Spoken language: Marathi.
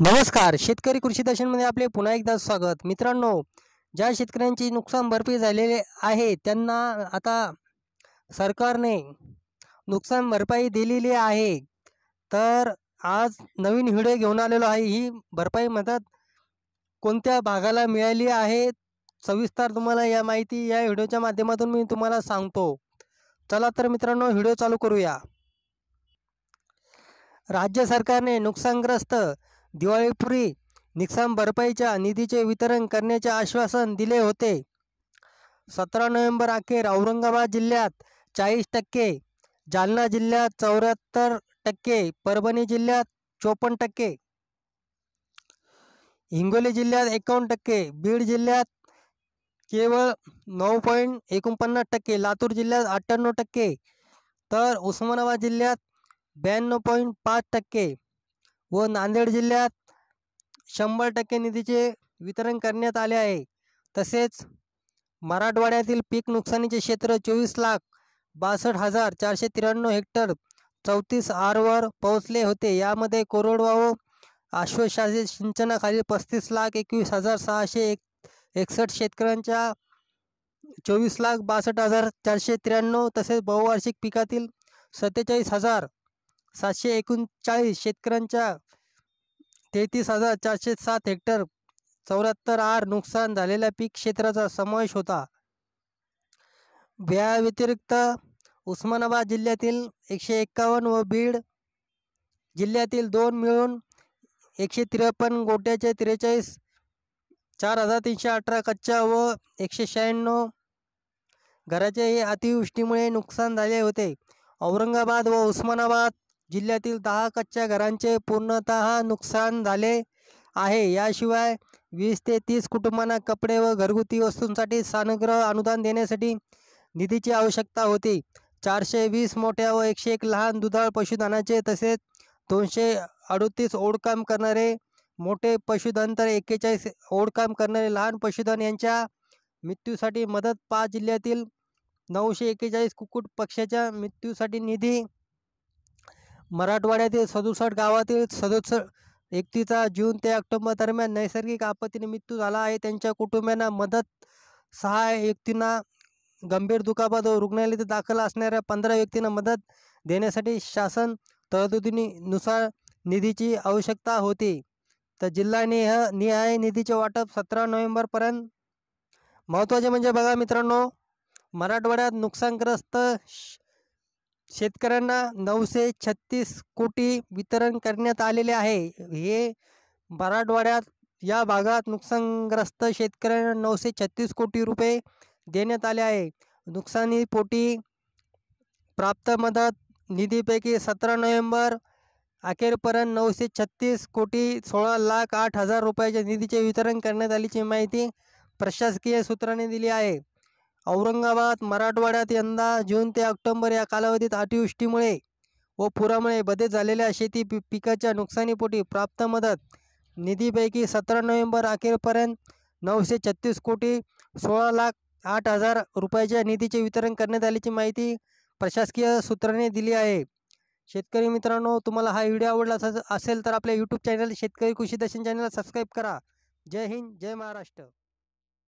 नमस्कार शेतकरी कृषी दर्शनमध्ये आपले पुन्हा एकदा स्वागत मित्रांनो ज्या शेतकऱ्यांची नुकसान भरपाई झालेले आहे त्यांना आता सरकारने नुकसान भरपाई दिलेली आहे तर आज नवीन व्हिडिओ घेऊन आलेलो आहे ही भरपाई मदत कोणत्या भागाला मिळाली आहे सविस्तर तुम्हाला या माहिती या व्हिडिओच्या माध्यमातून मी तुम्हाला सांगतो चला तर मित्रांनो व्हिडिओ चालू करूया राज्य सरकारने नुकसानग्रस्त दिवाळीपुरी निकसान भरपाईच्या निधीचे वितरण करण्याचे आश्वासन दिले होते सतरा नोव्हेंबर अखेर औरंगाबाद जिल्ह्यात चाळीस टक्के जालना जिल्ह्यात चौऱ्याहत्तर टक्के परभणी जिल्ह्यात चोपन्न टक्के हिंगोली जिल्ह्यात एकावन्न टक्के बीड जिल्ह्यात केवळ नऊ पॉईंट एकोणपन्नास टक्के लातूर जिल्ह्यात अठ्ठ्याण्णव टक्के तर उस्मानाबाद जिल्ह्यात ब्याण्णव पॉईंट पाच टक्के व नांदेड जिल्ह्यात शंभर टक्के निधीचे वितरण करण्यात आले आहे तसेच मराठवाड्यातील पीक नुकसानीचे क्षेत्र चोवीस लाख बासष्ट हजार चारशे त्र्याण्णव हेक्टर चौतीस आरवर पोहोचले होते यामध्ये कोरडवाहू आश्वशासित सिंचनाखाली पस्तीस लाख एकवीस हजार सहाशे एक एकसष्ट शेतकऱ्यांच्या चोवीस लाख बासष्ट हजार चारशे त्र्याण्णव तसेच बहुवार्षिक पिकातील सत्तेचाळीस हजार सातशे एकोणचाळीस शेतकऱ्यांच्या तेहतीस हजार चारशे सात हेक्टर चौऱ्याहत्तर आर नुकसान झालेल्या पीक क्षेत्राचा समावेश होता व्यतिरिक्त उस्मानाबाद जिल्ह्यातील एकशे एक्कावन्न व बीड जिल्ह्यातील दोन मिळून एकशे त्रेपन्न गोट्याचे त्रेचाळीस चार हजार तीनशे अठरा कच्च्या व एकशे शहाण्णव घराचे अतिवृष्टीमुळे नुकसान झाले होते औरंगाबाद व उस्मानाबाद जिल्ह्यातील दहा कच्च्या घरांचे पूर्णत नुकसान झाले आहे याशिवाय वीस ते तीस कुटुंबांना कपडे व घरगुती वस्तूंसाठी सानग्रह अनुदान देण्यासाठी निधीची आवश्यकता होती चारशे वीस मोठ्या व एकशे एक लहान दुधाळ पशुधनाचे तसेच दोनशे अडतीस ओढकाम करणारे मोठे पशुधन तर एक्केचाळीस ओढकाम करणारे लहान पशुधन यांच्या मृत्यूसाठी मदत पाच जिल्ह्यातील नऊशे एक्केचाळीस कुक्कुट पक्ष्याच्या मृत्यूसाठी निधी मराठवाड्यातील सदुसठ गावातील सदुस एकतीचा जून ते ऑक्टोबर दरम्यान नैसर्गिक आपत्तीने मृत्यू झाला आहे त्यांच्या कुटुंबियांना मदत सहा व्यक्तींना गंभीर दुखापत व रुग्णालयात दाखल असणाऱ्या पंधरा व्यक्तींना मदत देण्यासाठी शासन तरतुदीनुसार निधीची आवश्यकता होती तर जिल्हा निह निहाय निधीचे वाटप सतरा नोव्हेंबरपर्यंत महत्त्वाचे म्हणजे बघा मित्रांनो मराठवाड्यात नुकसानग्रस्त शेतकऱ्यांना नऊशे छत्तीस कोटी वितरण करण्यात आलेले आहे हे मराठवाड्यात या भागात नुकसानग्रस्त शेतकऱ्यांना नऊशे छत्तीस कोटी रुपये देण्यात आले आहे नुकसानीपोटी प्राप्त मदत निधीपैकी सतरा नोव्हेंबर अखेरपर्यंत नऊशे छत्तीस कोटी सोळा लाख आठ हजार रुपयाच्या निधीचे वितरण करण्यात आल्याची माहिती प्रशासकीय सूत्राने दिली आहे औरंगाबाद मराठवाड्यात यंदा जून ते ऑक्टोंबर या कालावधीत अतिवृष्टीमुळे व पुरामुळे बधे झालेल्या शेती पिकाच्या नुकसानीपोटी प्राप्त मदत निधीपैकी सतरा नोव्हेंबर अखेरपर्यंत नऊशे छत्तीस कोटी सोळा लाख आठ हजार रुपयाच्या निधीचे वितरण करण्यात आल्याची माहिती प्रशासकीय सूत्रांनी दिली आहे शेतकरी मित्रांनो तुम्हाला हा व्हिडिओ आवडला असेल तर आपल्या यूट्यूब चॅनल शेतकरी कृषी दर्शन चॅनलला सबस्क्राईब करा जय हिंद जय महाराष्ट्र